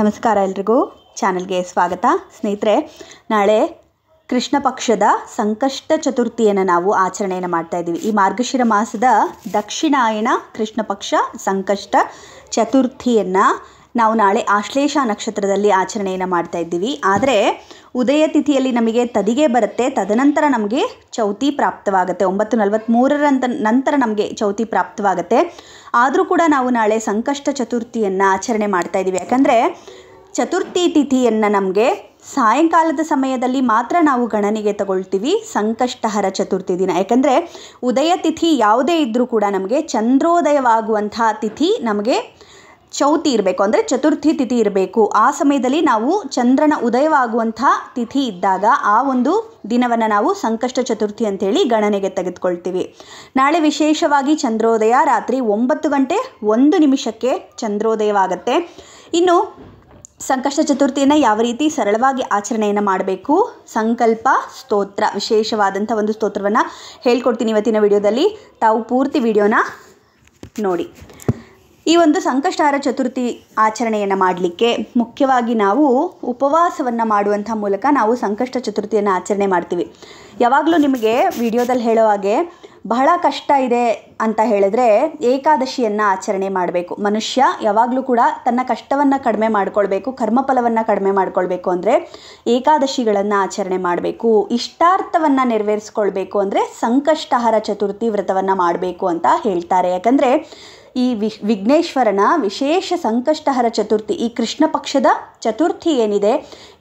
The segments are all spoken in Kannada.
ನಮಸ್ಕಾರ ಎಲ್ರಿಗೂ ಚಾನಲ್ಗೆ ಸ್ವಾಗತ ಸ್ನೇಹಿತರೆ ನಾಳೆ ಕೃಷ್ಣ ಪಕ್ಷದ ಸಂಕಷ್ಟ ಚತುರ್ಥಿಯನ್ನು ನಾವು ಆಚರಣೆಯನ್ನು ಮಾಡ್ತಾ ಇದ್ದೀವಿ ಈ ಮಾರ್ಗಶಿರ ಮಾಸದ ದಕ್ಷಿಣಾಯಣ ಕೃಷ್ಣ ಪಕ್ಷ ಸಂಕಷ್ಟ ಚತುರ್ಥಿಯನ್ನು ನಾವು ನಾಳೆ ಆಶ್ಲೇಷ ನಕ್ಷತ್ರದಲ್ಲಿ ಆಚರಣೆಯನ್ನು ಮಾಡ್ತಾ ಇದ್ದೀವಿ ಆದರೆ ಉದಯ ತಿಥಿಯಲ್ಲಿ ನಮಗೆ ತದಿಗೆ ಬರುತ್ತೆ ತದನಂತರ ನಮಗೆ ಚೌತಿ ಪ್ರಾಪ್ತವಾಗುತ್ತೆ ಒಂಬತ್ತು ನಲವತ್ತ್ಮೂರರಂತ ನಂತರ ನಮಗೆ ಚೌತಿ ಪ್ರಾಪ್ತವಾಗುತ್ತೆ ಆದರೂ ಕೂಡ ನಾವು ನಾಳೆ ಸಂಕಷ್ಟ ಚತುರ್ಥಿಯನ್ನು ಆಚರಣೆ ಮಾಡ್ತಾ ಇದ್ದೀವಿ ಯಾಕಂದರೆ ಚತುರ್ಥಿ ತಿಥಿಯನ್ನು ನಮಗೆ ಸಾಯಂಕಾಲದ ಸಮಯದಲ್ಲಿ ಮಾತ್ರ ನಾವು ಗಣನೆಗೆ ತಗೊಳ್ತೀವಿ ಸಂಕಷ್ಟಹರ ಚತುರ್ಥಿ ದಿನ ಯಾಕಂದರೆ ಉದಯ ತಿಥಿ ಯಾವುದೇ ಇದ್ದರೂ ಕೂಡ ನಮಗೆ ಚಂದ್ರೋದಯವಾಗುವಂತಹ ತಿಥಿ ನಮಗೆ ಚೌತಿ ಇರಬೇಕು ಅಂದರೆ ಚತುರ್ಥಿ ತಿಥಿ ಇರಬೇಕು ಆ ಸಮಯದಲ್ಲಿ ನಾವು ಚಂದ್ರನ ಉದಯವಾಗುವಂಥ ತಿಥಿ ಇದ್ದಾಗ ಆ ಒಂದು ದಿನವನ್ನು ನಾವು ಸಂಕಷ್ಟ ಚತುರ್ಥಿ ಅಂತೇಳಿ ಗಣನೆಗೆ ತೆಗೆದುಕೊಳ್ತೀವಿ ನಾಳೆ ವಿಶೇಷವಾಗಿ ಚಂದ್ರೋದಯ ರಾತ್ರಿ ಒಂಬತ್ತು ಗಂಟೆ ಒಂದು ನಿಮಿಷಕ್ಕೆ ಚಂದ್ರೋದಯವಾಗತ್ತೆ ಇನ್ನು ಸಂಕಷ್ಟ ಚತುರ್ಥಿಯನ್ನು ಯಾವ ರೀತಿ ಸರಳವಾಗಿ ಆಚರಣೆಯನ್ನು ಮಾಡಬೇಕು ಸಂಕಲ್ಪ ಸ್ತೋತ್ರ ವಿಶೇಷವಾದಂಥ ಒಂದು ಸ್ತೋತ್ರವನ್ನು ಹೇಳ್ಕೊಡ್ತೀನಿ ಇವತ್ತಿನ ವಿಡಿಯೋದಲ್ಲಿ ತಾವು ಪೂರ್ತಿ ವಿಡಿಯೋನ ನೋಡಿ ಈ ಒಂದು ಸಂಕಷ್ಟಾರ ಚತುರ್ಥಿ ಆಚರಣೆಯನ್ನು ಮಾಡಲಿಕ್ಕೆ ಮುಖ್ಯವಾಗಿ ನಾವು ಉಪವಾಸವನ್ನು ಮಾಡುವಂಥ ಮೂಲಕ ನಾವು ಸಂಕಷ್ಟ ಚತುರ್ಥಿಯನ್ನು ಆಚರಣೆ ಮಾಡ್ತೀವಿ ಯಾವಾಗಲೂ ನಿಮಗೆ ವಿಡಿಯೋದಲ್ಲಿ ಹೇಳೋ ಹಾಗೆ ಬಹಳ ಕಷ್ಟ ಇದೆ ಅಂತ ಹೇಳಿದ್ರೆ ಏಕಾದಶಿಯನ್ನು ಆಚರಣೆ ಮಾಡಬೇಕು ಮನುಷ್ಯ ಯಾವಾಗಲೂ ಕೂಡ ತನ್ನ ಕಷ್ಟವನ್ನು ಕಡಿಮೆ ಮಾಡಿಕೊಳ್ಬೇಕು ಕರ್ಮಫಲವನ್ನು ಕಡಿಮೆ ಮಾಡಿಕೊಳ್ಬೇಕು ಅಂದರೆ ಏಕಾದಶಿಗಳನ್ನು ಆಚರಣೆ ಮಾಡಬೇಕು ಇಷ್ಟಾರ್ಥವನ್ನು ನೆರವೇರಿಸ್ಕೊಳ್ಬೇಕು ಅಂದರೆ ಸಂಕಷ್ಟಹಾರ ಚತುರ್ಥಿ ವ್ರತವನ್ನು ಮಾಡಬೇಕು ಅಂತ ಹೇಳ್ತಾರೆ ಯಾಕಂದರೆ ಈ ವಿಶ್ ವಿಘ್ನೇಶ್ವರನ ವಿಶೇಷ ಸಂಕಷ್ಟಹರ ಚತುರ್ಥಿ ಈ ಕೃಷ್ಣ ಪಕ್ಷದ ಚತುರ್ಥಿ ಏನಿದೆ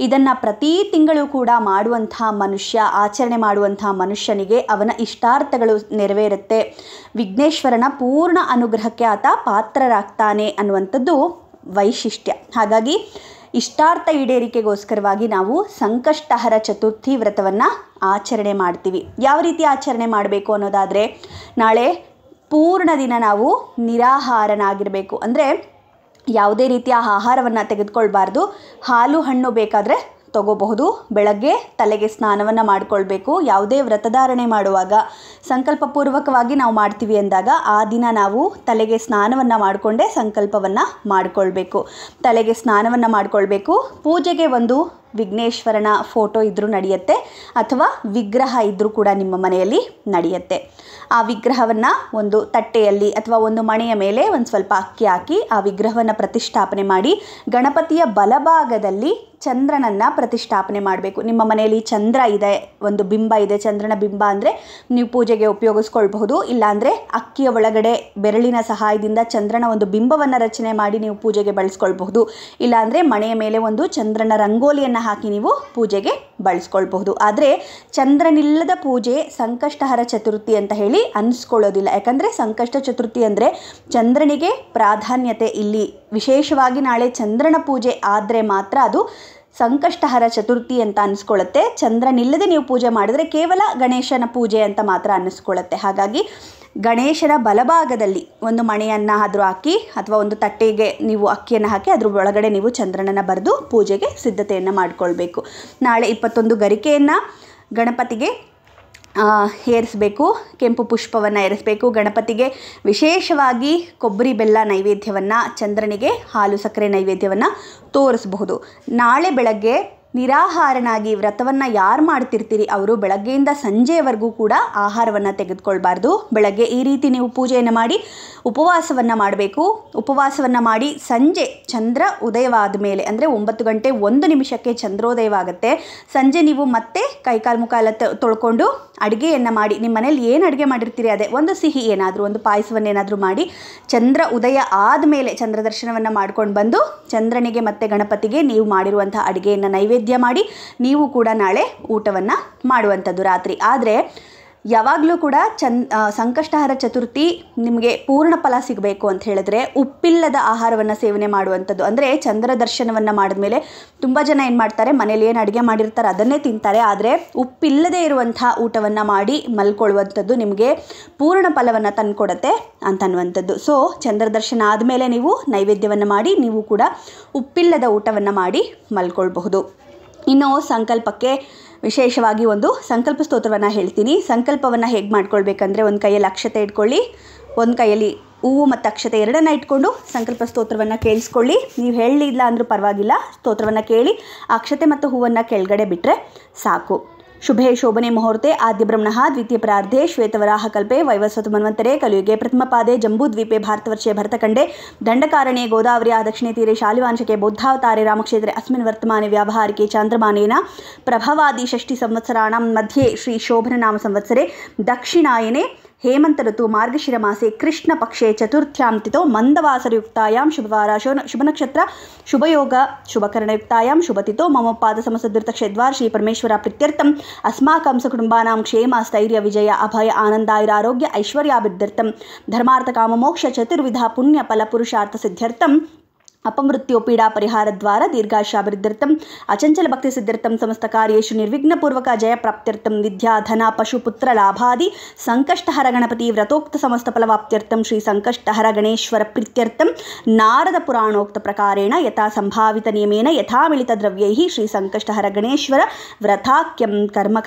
ಇದನ್ನು ಪ್ರತಿ ತಿಂಗಳು ಕೂಡ ಮಾಡುವಂಥ ಮನುಷ್ಯ ಆಚರಣೆ ಮಾಡುವಂಥ ಮನುಷ್ಯನಿಗೆ ಅವನ ಇಷ್ಟಾರ್ಥಗಳು ನೆರವೇರುತ್ತೆ ವಿಘ್ನೇಶ್ವರನ ಪೂರ್ಣ ಅನುಗ್ರಹಕ್ಕೆ ಆತ ಪಾತ್ರರಾಗ್ತಾನೆ ಅನ್ನುವಂಥದ್ದು ವೈಶಿಷ್ಟ್ಯ ಹಾಗಾಗಿ ಇಷ್ಟಾರ್ಥ ಈಡೇರಿಕೆಗೋಸ್ಕರವಾಗಿ ನಾವು ಸಂಕಷ್ಟಹರ ಚತುರ್ಥಿ ವ್ರತವನ್ನು ಆಚರಣೆ ಮಾಡ್ತೀವಿ ಯಾವ ರೀತಿ ಆಚರಣೆ ಮಾಡಬೇಕು ಅನ್ನೋದಾದರೆ ನಾಳೆ ಪೂರ್ಣ ದಿನ ನಾವು ನಿರಾಹಾರನಾಗಿರಬೇಕು ಅಂದರೆ ಯಾವುದೇ ರೀತಿಯ ಆಹಾರವನ್ನು ತೆಗೆದುಕೊಳ್ಬಾರ್ದು ಹಾಲು ಹಣ್ಣು ಬೇಕಾದರೆ ತಗೋಬಹುದು ಬೆಳಗ್ಗೆ ತಲೆಗೆ ಸ್ನಾನವನ್ನು ಮಾಡಿಕೊಳ್ಬೇಕು ಯಾವುದೇ ವ್ರತಧಾರಣೆ ಮಾಡುವಾಗ ಸಂಕಲ್ಪಪೂರ್ವಕವಾಗಿ ನಾವು ಮಾಡ್ತೀವಿ ಅಂದಾಗ ಆ ದಿನ ನಾವು ತಲೆಗೆ ಸ್ನಾನವನ್ನು ಮಾಡಿಕೊಂಡೇ ಸಂಕಲ್ಪವನ್ನು ಮಾಡಿಕೊಳ್ಬೇಕು ತಲೆಗೆ ಸ್ನಾನವನ್ನು ಮಾಡಿಕೊಳ್ಬೇಕು ಪೂಜೆಗೆ ಒಂದು ವಿಘ್ನೇಶ್ವರನ ಫೋಟೋ ಇದ್ದರೂ ನಡೆಯುತ್ತೆ ಅಥವಾ ವಿಗ್ರಹ ಇದ್ದರೂ ಕೂಡ ನಿಮ್ಮ ಮನೆಯಲ್ಲಿ ನಡೆಯುತ್ತೆ ಆ ವಿಗ್ರಹವನ್ನು ಒಂದು ತಟ್ಟೆಯಲ್ಲಿ ಅಥವಾ ಒಂದು ಮಣೆಯ ಮೇಲೆ ಒಂದು ಸ್ವಲ್ಪ ಅಕ್ಕಿ ಹಾಕಿ ಆ ವಿಗ್ರಹವನ್ನು ಪ್ರತಿಷ್ಠಾಪನೆ ಮಾಡಿ ಗಣಪತಿಯ ಬಲಭಾಗದಲ್ಲಿ ಚಂದ್ರನನ್ನು ಪ್ರತಿಷ್ಠಾಪನೆ ಮಾಡಬೇಕು ನಿಮ್ಮ ಮನೆಯಲ್ಲಿ ಚಂದ್ರ ಇದೆ ಒಂದು ಬಿಂಬ ಇದೆ ಚಂದ್ರನ ಬಿಂಬ ಅಂದರೆ ನೀವು ಪೂಜೆಗೆ ಉಪಯೋಗಿಸ್ಕೊಳ್ಬಹುದು ಇಲ್ಲಾಂದರೆ ಅಕ್ಕಿಯ ಒಳಗಡೆ ಬೆರಳಿನ ಸಹಾಯದಿಂದ ಚಂದ್ರನ ಒಂದು ಬಿಂಬವನ್ನು ರಚನೆ ಮಾಡಿ ನೀವು ಪೂಜೆಗೆ ಬಳಸ್ಕೊಳ್ಬಹುದು ಇಲ್ಲಾಂದರೆ ಮನೆಯ ಮೇಲೆ ಒಂದು ಚಂದ್ರನ ರಂಗೋಲಿಯನ್ನು ಹಾಕಿ ನೀವು ಪೂಜೆಗೆ ಬಳಸ್ಕೊಳ್ಬಹುದು ಆದರೆ ಚಂದ್ರನಿಲ್ಲದ ಪೂಜೆ ಸಂಕಷ್ಟಹರ ಚತುರ್ಥಿ ಅಂತ ಹೇಳಿ ಅನ್ನಿಸ್ಕೊಳ್ಳೋದಿಲ್ಲ ಯಾಕಂದರೆ ಸಂಕಷ್ಟ ಚತುರ್ಥಿ ಅಂದರೆ ಚಂದ್ರನಿಗೆ ಪ್ರಾಧಾನ್ಯತೆ ಇಲ್ಲಿ ವಿಶೇಷವಾಗಿ ನಾಳೆ ಚಂದ್ರನ ಪೂಜೆ ಆದರೆ ಮಾತ್ರ ಅದು ಸಂಕಷ್ಟಹರ ಚತುರ್ಥಿ ಅಂತ ಅನ್ನಿಸ್ಕೊಳ್ಳುತ್ತೆ ಚಂದ್ರನಿಲ್ಲದೆ ನೀವು ಪೂಜೆ ಮಾಡಿದರೆ ಕೇವಲ ಗಣೇಶನ ಪೂಜೆ ಅಂತ ಮಾತ್ರ ಅನ್ನಿಸ್ಕೊಳ್ಳುತ್ತೆ ಹಾಗಾಗಿ ಗಣೇಶನ ಬಲಭಾಗದಲ್ಲಿ ಒಂದು ಮಣೆಯನ್ನು ಆದರೂ ಹಾಕಿ ಅಥವಾ ಒಂದು ತಟ್ಟೆಗೆ ನೀವು ಅಕ್ಕಿಯನ್ನು ಹಾಕಿ ಅದ್ರ ಒಳಗಡೆ ನೀವು ಚಂದ್ರನನ್ನು ಬರೆದು ಪೂಜೆಗೆ ಸಿದ್ಧತೆಯನ್ನು ಮಾಡಿಕೊಳ್ಬೇಕು ನಾಳೆ ಇಪ್ಪತ್ತೊಂದು ಗರಿಕೆಯನ್ನು ಗಣಪತಿಗೆ ಏರಿಸಬೇಕು ಕೆಂಪು ಪುಷ್ಪವನ್ನು ಏರಿಸಬೇಕು ಗಣಪತಿಗೆ ವಿಶೇಷವಾಗಿ ಕೊಬ್ಬರಿ ಬೆಲ್ಲ ನೈವೇದ್ಯವನ್ನು ಚಂದ್ರನಿಗೆ ಹಾಲು ಸಕ್ಕರೆ ನೈವೇದ್ಯವನ್ನು ತೋರಿಸಬಹುದು ನಾಳೆ ಬೆಳಗ್ಗೆ ನಿರಾಹಾರನಾಗಿ ವ್ರತವನ್ನು ಯಾರು ಮಾಡ್ತಿರ್ತೀರಿ ಅವರು ಬೆಳಗ್ಗೆಯಿಂದ ಸಂಜೆಯವರೆಗೂ ಕೂಡ ಆಹಾರವನ್ನು ತೆಗೆದುಕೊಳ್ಬಾರ್ದು ಬೆಳಗ್ಗೆ ಈ ರೀತಿ ನೀವು ಪೂಜೆಯನ್ನು ಮಾಡಿ ಉಪವಾಸವನ್ನು ಮಾಡಬೇಕು ಉಪವಾಸವನ್ನು ಮಾಡಿ ಸಂಜೆ ಚಂದ್ರ ಉದಯವಾದ ಮೇಲೆ ಅಂದರೆ ಒಂಬತ್ತು ಗಂಟೆ ಒಂದು ನಿಮಿಷಕ್ಕೆ ಚಂದ್ರೋದಯವಾಗುತ್ತೆ ಸಂಜೆ ನೀವು ಮತ್ತೆ ಕೈಕಾಲು ಮುಖ ಎಲ್ಲ ತೊಳ್ಕೊಂಡು ಅಡುಗೆಯನ್ನು ಮಾಡಿ ನಿಮ್ಮ ಮನೇಲಿ ಏನು ಅಡುಗೆ ಮಾಡಿರ್ತೀರಿ ಅದೇ ಒಂದು ಸಿಹಿ ಏನಾದರೂ ಒಂದು ಪಾಯಸವನ್ನೇನಾದರೂ ಮಾಡಿ ಚಂದ್ರ ಉದಯ ಆದಮೇಲೆ ಚಂದ್ರ ದರ್ಶನವನ್ನು ಮಾಡ್ಕೊಂಡು ಬಂದು ಚಂದ್ರನಿಗೆ ಮತ್ತು ಗಣಪತಿಗೆ ನೀವು ಮಾಡಿರುವಂಥ ಅಡುಗೆಯನ್ನು ನೈವೇದ್ಯ ಮಾಡಿ ನೀವು ಕೂಡ ನಾಳೆ ಊಟವನ್ನು ಮಾಡುವಂಥದ್ದು ರಾತ್ರಿ ಆದರೆ ಯಾವಾಗಲೂ ಕೂಡ ಚಂದ ಸಂಕಷ್ಟಹರ ಚತುರ್ಥಿ ನಿಮಗೆ ಪೂರ್ಣ ಫಲ ಸಿಗಬೇಕು ಅಂತ ಹೇಳಿದ್ರೆ ಉಪ್ಪಿಲ್ಲದ ಆಹಾರವನ್ನು ಸೇವನೆ ಮಾಡುವಂಥದ್ದು ಅಂದರೆ ಚಂದ್ರ ದರ್ಶನವನ್ನು ಮಾಡಿದ್ಮೇಲೆ ತುಂಬ ಜನ ಏನು ಮಾಡ್ತಾರೆ ಮನೇಲಿ ಏನು ಅಡುಗೆ ಮಾಡಿರ್ತಾರೆ ಅದನ್ನೇ ತಿಂತಾರೆ ಆದರೆ ಉಪ್ಪಿಲ್ಲದೆ ಇರುವಂಥ ಊಟವನ್ನು ಮಾಡಿ ಮಲ್ಕೊಳ್ಳುವಂಥದ್ದು ನಿಮಗೆ ಪೂರ್ಣ ಫಲವನ್ನು ತಂದುಕೊಡತ್ತೆ ಅಂತನ್ನುವಂಥದ್ದು ಸೊ ಚಂದ್ರ ದರ್ಶನ ಆದಮೇಲೆ ನೀವು ನೈವೇದ್ಯವನ್ನು ಮಾಡಿ ನೀವು ಕೂಡ ಉಪ್ಪಿಲ್ಲದ ಊಟವನ್ನು ಮಾಡಿ ಮಲ್ಕೊಳ್ಬಹುದು ಇನ್ನು ಸಂಕಲ್ಪಕ್ಕೆ ವಿಶೇಷವಾಗಿ ಒಂದು ಸಂಕಲ್ಪ ಸ್ತೋತ್ರವನ್ನು ಹೇಳ್ತೀನಿ ಸಂಕಲ್ಪವನ್ನು ಹೇಗೆ ಮಾಡ್ಕೊಳ್ಬೇಕಂದ್ರೆ ಒಂದು ಕೈಯಲ್ಲಿ ಅಕ್ಷತೆ ಇಟ್ಕೊಳ್ಳಿ ಒಂದು ಕೈಯಲ್ಲಿ ಹೂವು ಮತ್ತು ಅಕ್ಷತೆ ಎರಡನ್ನ ಇಟ್ಕೊಂಡು ಸಂಕಲ್ಪ ಸ್ತೋತ್ರವನ್ನು ಕೇಳಿಸ್ಕೊಳ್ಳಿ ನೀವು ಹೇಳಿಲ್ಲ ಅಂದರೂ ಪರವಾಗಿಲ್ಲ ಸ್ತೋತ್ರವನ್ನು ಕೇಳಿ ಅಕ್ಷತೆ ಮತ್ತು ಹೂವನ್ನು ಕೆಳಗಡೆ ಬಿಟ್ಟರೆ ಸಾಕು शुभे शोभने मुहूर्ते आद्य ब्रह्म द्वितीय प्रार्धे श्वेतवराह कल्पे वैवस्वत मन्वंतरे कलियुगे प्रथम पादे जम्बूद्वीपे भारतवर्षे भरतखंडे दंडकारणे गोदावरी दक्षिणे तीरे शालिवांशके राम रामक्षेत्रे अस्मिन् वर्तमाने व्यावहारिके चांद्रमानेन प्रभवादि षष्टि संवत्सराणां मध्ये श्री शोभननाम संवत्सरे दक्षिणायने हेमंत हेमन्तऋतु मार्गशिरमासे कृष्णपक्षे चतुर्थ्यां तिथौ मन्दवासरयुक्तायां शुभवारा शुभनक्षत्र शुभयोग शुभकरणयुक्तायां शुभतिथौ मम पादसमसदृतक्षेद्वार श्रीपरमेश्वर प्रीत्यर्थम् अस्माकं सकुटुम्बानां विजय अभय आनन्दायरारोग्य ऐश्वर्याभिद्यर्थं धर्मार्थकाममोक्ष चतुर्विधा पुण्यफलपुरुषार्थसिद्ध्यर्थं ಅಪಮೃತ್ಯು ಪೀಡಾ ಪರಿಹಾರ ದ್ವಾರ ದೀರ್ಘಾಶಯ ಅಚಂಚಲ ಭಕ್ತಿ ಸಿದ್ಧರ್ಥಂ ಸಮಸ್ತ ಕಾರ್ಯಸು ನಿರ್ವಿಘ್ನಪೂರ್ವಕ ಜಯಪ್ರಾಪ್ತ್ಯರ್ಥಂ ವಿದ್ಯಾಧನ ಪಶುಪುತ್ರ ಲಾಭಾದಿ ಗಣಪತಿ ವ್ರತೋಕ್ತ ಸಮಸ್ತ ಫಲವಾಪ್ತರ್ಥಂ ಶ್ರೀ ಗಣೇಶ್ವರ ಪ್ರೀತ್ಯರ್ಥ ನಾರದ ಪುರಾಣೋಕ್ತ ಪ್ರಕಾರೇಣ ಯಥಾ ನಿಯಮೇನ ಯಥಾ ಮಿಳಿತ ದ್ರವ್ಯೈ ಶ್ರೀ ಗಣೇಶ್ವರ ವ್ರತಾಖ್ಯಂ ಕರ್ಮ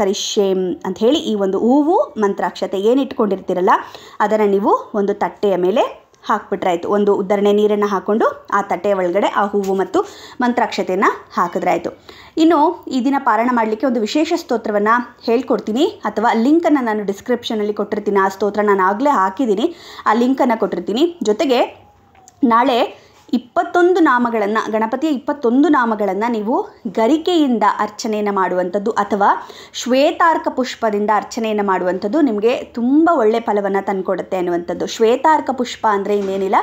ಅಂತ ಹೇಳಿ ಈ ಒಂದು ಹೂವು ಮಂತ್ರಾಕ್ಷತೆ ಇಟ್ಕೊಂಡಿರ್ತೀರಲ್ಲ ಅದನ್ನು ನೀವು ಒಂದು ತಟ್ಟೆಯ ಮೇಲೆ ಹಾಕ್ಬಿಟ್ರಾಯ್ತು ಒಂದು ಉದ್ದರಣೆ ನೀರನ್ನು ಹಾಕ್ಕೊಂಡು ಆ ತಟ್ಟೆ ಒಳಗಡೆ ಆ ಹೂವು ಮತ್ತು ಮಂತ್ರಾಕ್ಷತೆಯನ್ನು ಹಾಕಿದ್ರಾಯಿತು ಇನ್ನು ಈ ದಿನ ಪಾರಣ ಮಾಡಲಿಕ್ಕೆ ಒಂದು ವಿಶೇಷ ಸ್ತೋತ್ರವನ್ನು ಹೇಳ್ಕೊಡ್ತೀನಿ ಅಥವಾ ಲಿಂಕನ್ನು ನಾನು ಡಿಸ್ಕ್ರಿಪ್ಷನಲ್ಲಿ ಕೊಟ್ಟಿರ್ತೀನಿ ಆ ಸ್ತೋತ್ರ ನಾನು ಆಗಲೇ ಹಾಕಿದ್ದೀನಿ ಆ ಲಿಂಕನ್ನು ಕೊಟ್ಟಿರ್ತೀನಿ ಜೊತೆಗೆ ನಾಳೆ ಇಪ್ಪತ್ತೊಂದು ನಾಮಗಳನ್ನು ಗಣಪತಿಯ ಇಪ್ಪತ್ತೊಂದು ನಾಮಗಳನ್ನು ನೀವು ಗರಿಕೆಯಿಂದ ಅರ್ಚನೆಯನ್ನು ಮಾಡುವಂಥದ್ದು ಅಥವಾ ಶ್ವೇತಾರ್ಕ ಪುಷ್ಪದಿಂದ ಅರ್ಚನೆಯನ್ನು ಮಾಡುವಂಥದ್ದು ನಿಮಗೆ ತುಂಬ ಒಳ್ಳೆ ಫಲವನ್ನು ತಂದುಕೊಡುತ್ತೆ ಅನ್ನುವಂಥದ್ದು ಶ್ವೇತಾರ್ಕ ಪುಷ್ಪ ಅಂದರೆ ಇನ್ನೇನಿಲ್ಲ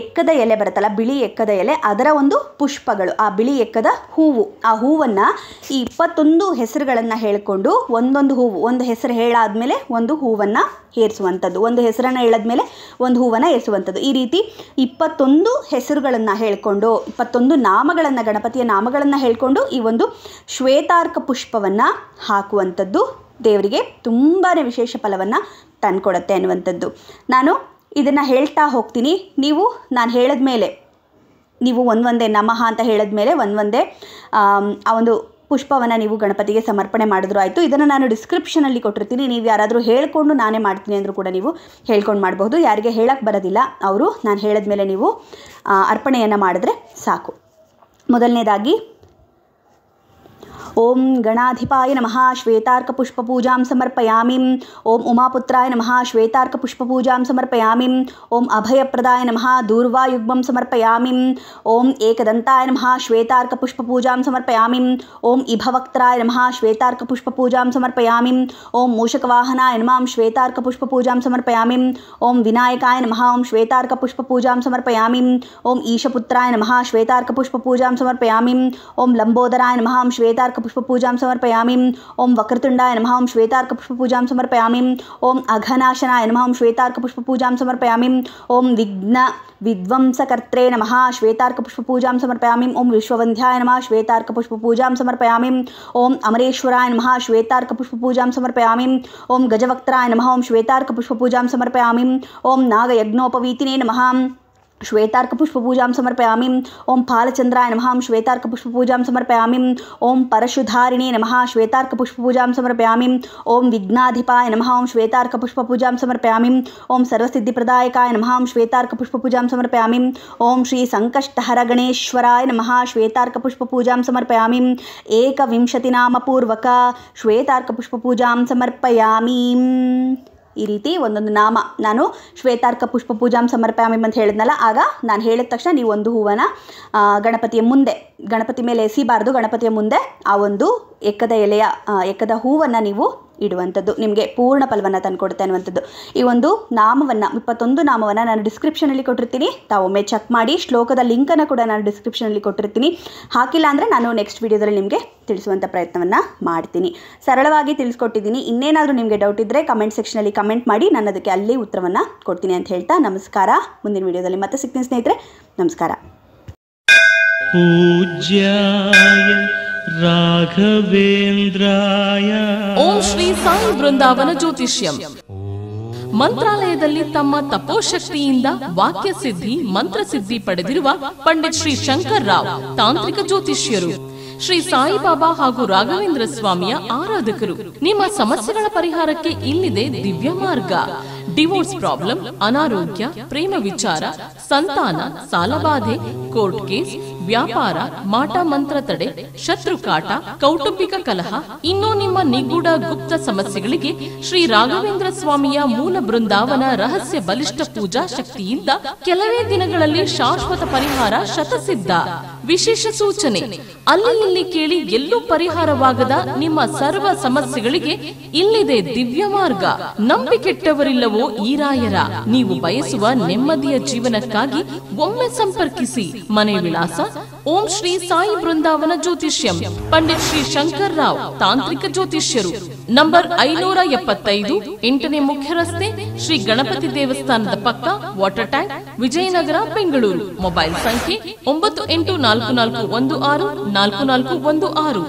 ಎಕ್ಕದ ಎಲೆ ಬರುತ್ತಲ್ಲ ಬಿಳಿ ಎಕ್ಕದ ಎಲೆ ಅದರ ಒಂದು ಪುಷ್ಪಗಳು ಆ ಬಿಳಿ ಎಕ್ಕದ ಹೂವು ಆ ಹೂವನ್ನು ಈ ಇಪ್ಪತ್ತೊಂದು ಹೆಸರುಗಳನ್ನು ಹೇಳಿಕೊಂಡು ಒಂದೊಂದು ಹೂವು ಒಂದು ಹೆಸರು ಹೇಳಾದಮೇಲೆ ಒಂದು ಹೂವನ್ನು ಏರಿಸುವಂಥದ್ದು ಒಂದು ಹೆಸರನ್ನು ಹೇಳಿದ್ಮೇಲೆ ಒಂದು ಹೂವನ್ನು ಏರಿಸುವಂಥದ್ದು ಈ ರೀತಿ ಇಪ್ಪತ್ತೊಂದು ಹೆಸರು ಹೆಸರುಗಳನ್ನು ಹೇಳಿಕೊಂಡು ಇಪ್ಪತ್ತೊಂದು ನಾಮಗಳನ್ನು ಗಣಪತಿಯ ನಾಮಗಳನ್ನು ಹೇಳಿಕೊಂಡು ಈ ಒಂದು ಶ್ವೇತಾರ್ಕ ಪುಷ್ಪವನ್ನು ಹಾಕುವಂಥದ್ದು ದೇವರಿಗೆ ತುಂಬಾ ವಿಶೇಷ ಫಲವನ್ನು ತಂದುಕೊಡತ್ತೆ ಅನ್ನುವಂಥದ್ದು ನಾನು ಇದನ್ನು ಹೇಳ್ತಾ ಹೋಗ್ತೀನಿ ನೀವು ನಾನು ಹೇಳಿದ ಮೇಲೆ ನೀವು ಒಂದೊಂದೇ ನಮಃ ಅಂತ ಹೇಳಿದ ಮೇಲೆ ಒಂದೊಂದೇ ಆ ಒಂದು ಪುಷ್ಪವನ್ನು ನೀವು ಗಣಪತಿಗೆ ಸಮರ್ಪಣೆ ಮಾಡಿದ್ರು ಆಯಿತು ಇದನ್ನು ನಾನು ಡಿಸ್ಕ್ರಿಪ್ಷನಲ್ಲಿ ಕೊಟ್ಟಿರ್ತೀನಿ ನೀವು ಯಾರಾದರೂ ಹೇಳ್ಕೊಂಡು ನಾನೇ ಮಾಡ್ತೀನಿ ಅಂದರೂ ಕೂಡ ನೀವು ಹೇಳ್ಕೊಂಡು ಮಾಡಬಹುದು ಯಾರಿಗೆ ಹೇಳಕ್ಕೆ ಬರೋದಿಲ್ಲ ಅವರು ನಾನು ಹೇಳಿದ್ಮೇಲೆ ನೀವು ಅರ್ಪಣೆಯನ್ನು ಮಾಡಿದ್ರೆ ಸಾಕು ಮೊದಲನೇದಾಗಿ ओम गणाधिपाय नमः पूजा समर्पयामि ओम उमापुत्राय नमः श्वेतार्कपुष्पपूजां समर्पयामि अभय प्रदाय नमः दूर्वायुग्म समर्पयामि ओम एकदंताय नमः पूजा समर्पयामि ओम इभवक्त्राय नमः पूजा समर्पयामि ओम मूषकवाहनाय नमः पूजा समर्पयामि ओम विनायकाय नमः पुष्प पूजा समर्पयामि ओम ईशपुत्राय नमः पूजा समर्पयामि ओम लंबोदराय नमः श्वेतार्क अर्कपुष्पपूजां समर्पयामि ॐ वक्रतुंडा नम ॐ श्वेताकपुष्पूजा समर्पयामि ॐ अघनाशनाय नम ॐ श्वेताकपुष्पूजा समर्पयामि ॐ विघ्न विध्वंसकर्े नम श्वेताकपुष्पूजा समर्पयामि ॐ विश्ववन्ध्याय नम श्वेताकपुष्पूजा समर्पयामि ॐ अमरेश्वराय नम श्वेताकपुष्पूजा समर्पयामि ॐ गजवक्त्राय नम ॐ श्वेताकपुष्पूजा समर्पयामि ॐ नागयज्ञोपवीति नम श्वेतार्कपुष्पपूजां समर्पयामि ॐ फालचन्द्राय नमः श्वेतार्कपुष्पपूजां समर्पयामि ओं परशुधारिणे श्वेताक पुष्पूजा समर्पयामि ओं विघ्नाधिपाय नमः ॐ श्वेतार्कपुष्पपूजां ओं ॐ सर्वसिद्धिप्रदायकाय गणेशराय नम श्वेताक पुष्पूजा श्रीसङ्कष्टहरगणेश्वराय एक विंशतिनाम पूर्वक श्वेताक पुष्पूजा समर्पयामि ಈ ರೀತಿ ಒಂದೊಂದು ನಾಮ ನಾನು ಶ್ವೇತಾರ್ಕ ಪುಷ್ಪ ಪೂಜಾಂ ಸಮರ್ಪಾಮಿ ಅಂತ ಹೇಳಿದ್ನಲ್ಲ ಆಗ ನಾನು ಹೇಳಿದ ತಕ್ಷಣ ನೀವು ಒಂದು ಹೂವನ್ನು ಗಣಪತಿಯ ಮುಂದೆ ಗಣಪತಿ ಮೇಲೆ ಎಸಿಬಾರ್ದು ಗಣಪತಿಯ ಮುಂದೆ ಆ ಒಂದು ಎಕ್ಕದ ಎಲೆಯ ಎಕ್ಕದ ಹೂವನ್ನು ನೀವು ಇಡುವಂಥದ್ದು ನಿಮಗೆ ಪೂರ್ಣ ಫಲವನ್ನು ಕೊಡುತ್ತೆ ಅನ್ನುವಂಥದ್ದು ಈ ಒಂದು ನಾಮವನ್ನು ಇಪ್ಪತ್ತೊಂದು ನಾಮವನ್ನು ನಾನು ಡಿಸ್ಕ್ರಿಪ್ಷನಲ್ಲಿ ಕೊಟ್ಟಿರ್ತೀನಿ ತಾವೊಮ್ಮೆ ಚೆಕ್ ಮಾಡಿ ಶ್ಲೋಕದ ಲಿಂಕನ್ನು ಕೂಡ ನಾನು ಡಿಸ್ಕ್ರಿಪ್ಷನಲ್ಲಿ ಕೊಟ್ಟಿರ್ತೀನಿ ಹಾಕಿಲ್ಲ ಅಂದರೆ ನಾನು ನೆಕ್ಸ್ಟ್ ವೀಡಿಯೋದಲ್ಲಿ ನಿಮಗೆ ತಿಳಿಸುವಂಥ ಪ್ರಯತ್ನವನ್ನು ಮಾಡ್ತೀನಿ ಸರಳವಾಗಿ ತಿಳಿಸ್ಕೊಟ್ಟಿದ್ದೀನಿ ಇನ್ನೇನಾದರೂ ನಿಮಗೆ ಡೌಟ್ ಇದ್ದರೆ ಕಮೆಂಟ್ ಸೆಕ್ಷನಲ್ಲಿ ಕಮೆಂಟ್ ಮಾಡಿ ನಾನು ಅದಕ್ಕೆ ಅಲ್ಲಿ ಉತ್ತರವನ್ನು ಕೊಡ್ತೀನಿ ಅಂತ ಹೇಳ್ತಾ ನಮಸ್ಕಾರ ಮುಂದಿನ ವೀಡಿಯೋದಲ್ಲಿ ಮತ್ತೆ ಸಿಗ್ತೀನಿ ಸ್ನೇಹಿತರೆ ನಮಸ್ಕಾರ ಪೂಜ್ಯಾಯ ರಾಘವೇಂದ್ರಾಯ ಓಂ ಶ್ರೀ ಸಾಯಿ ಬೃಂದಾವನ ಜ್ಯೋತಿಷ್ಯಂ ಮಂತ್ರಾಲಯದಲ್ಲಿ ತಮ್ಮ ತಪೋಶಕ್ತಿಯಿಂದ ವಾಕ್ಯ ಸಿದ್ಧಿ ಸಿದ್ಧಿ ಪಡೆದಿರುವ ಪಂಡಿತ್ ಶ್ರೀ ಶಂಕರ್ ರಾವ್ ತಾಂತ್ರಿಕ ಜ್ಯೋತಿಷ್ಯರು ಶ್ರೀ ಸಾಯಿಬಾಬಾ ಹಾಗೂ ರಾಘವೇಂದ್ರ ಸ್ವಾಮಿಯ ಆರಾಧಕರು ನಿಮ್ಮ ಸಮಸ್ಯೆಗಳ ಪರಿಹಾರಕ್ಕೆ ಇಲ್ಲಿದೆ ದಿವ್ಯ ಮಾರ್ಗ ಡಿವೋರ್ಸ್ ಪ್ರಾಬ್ಲಮ್ ಅನಾರೋಗ್ಯ ಪ್ರೇಮ ವಿಚಾರ ಸಂತಾನ ಸಾಲಬಾಧೆ ಕೋರ್ಟ್ ಕೇಸ್ ವ್ಯಾಪಾರ ಮಾಟ ಮಂತ್ರ ತಡೆ ಶತ್ರು ಕಾಟ ಕೌಟುಂಬಿಕ ಕಲಹ ಇನ್ನೂ ನಿಮ್ಮ ನಿಗೂಢ ಗುಪ್ತ ಸಮಸ್ಯೆಗಳಿಗೆ ಶ್ರೀ ರಾಘವೇಂದ್ರ ಸ್ವಾಮಿಯ ಮೂಲ ಬೃಂದಾವನ ರಹಸ್ಯ ಬಲಿಷ್ಠ ಪೂಜಾ ಶಕ್ತಿಯಿಂದ ಕೆಲವೇ ದಿನಗಳಲ್ಲಿ ಶಾಶ್ವತ ಪರಿಹಾರ ಶತಸಿದ್ಧ ವಿಶೇಷ ಸೂಚನೆ ಅಲ್ಲಿ ಇಲ್ಲಿ ಕೇಳಿ ಎಲ್ಲೂ ಪರಿಹಾರವಾಗದ ನಿಮ್ಮ ಸರ್ವ ಸಮಸ್ಯೆಗಳಿಗೆ ಇಲ್ಲಿದೆ ದಿವ್ಯ ಮಾರ್ಗ ನಂಬಿಕೆಟ್ಟವರಿಲ್ಲವೋ ಓ ಈರಾಯರ ನೀವು ಬಯಸುವ ನೆಮ್ಮದಿಯ ಜೀವನಕ್ಕಾಗಿ ಒಮ್ಮೆ ಸಂಪರ್ಕಿಸಿ ಮನೆ ವಿಳಾಸ ಓಂ ಶ್ರೀ ಸಾಯಿ ಬೃಂದಾವನ ಜ್ಯೋತಿಷ್ಯಂ ಪಂಡಿತ್ ಶ್ರೀ ಶಂಕರ್ ರಾವ್ ತಾಂತ್ರಿಕ ಜ್ಯೋತಿಷ್ಯರು ನಂಬರ್ ಐನೂರ ಎಪ್ಪತ್ತೈದು ಎಂಟನೇ ಮುಖ್ಯ ರಸ್ತೆ ಶ್ರೀ ಗಣಪತಿ ದೇವಸ್ಥಾನದ ಪಕ್ಕ water tank Vijayanagar Bengaluru mobile ಸಂಖ್ಯೆ ಒಂಬತ್ತು ಎಂಟು ನಾಲ್ಕು ನಾಲ್ಕು ಒಂದು ಆರು ನಾಲ್ಕು ನಾಲ್ಕು ಒಂದು ಆರು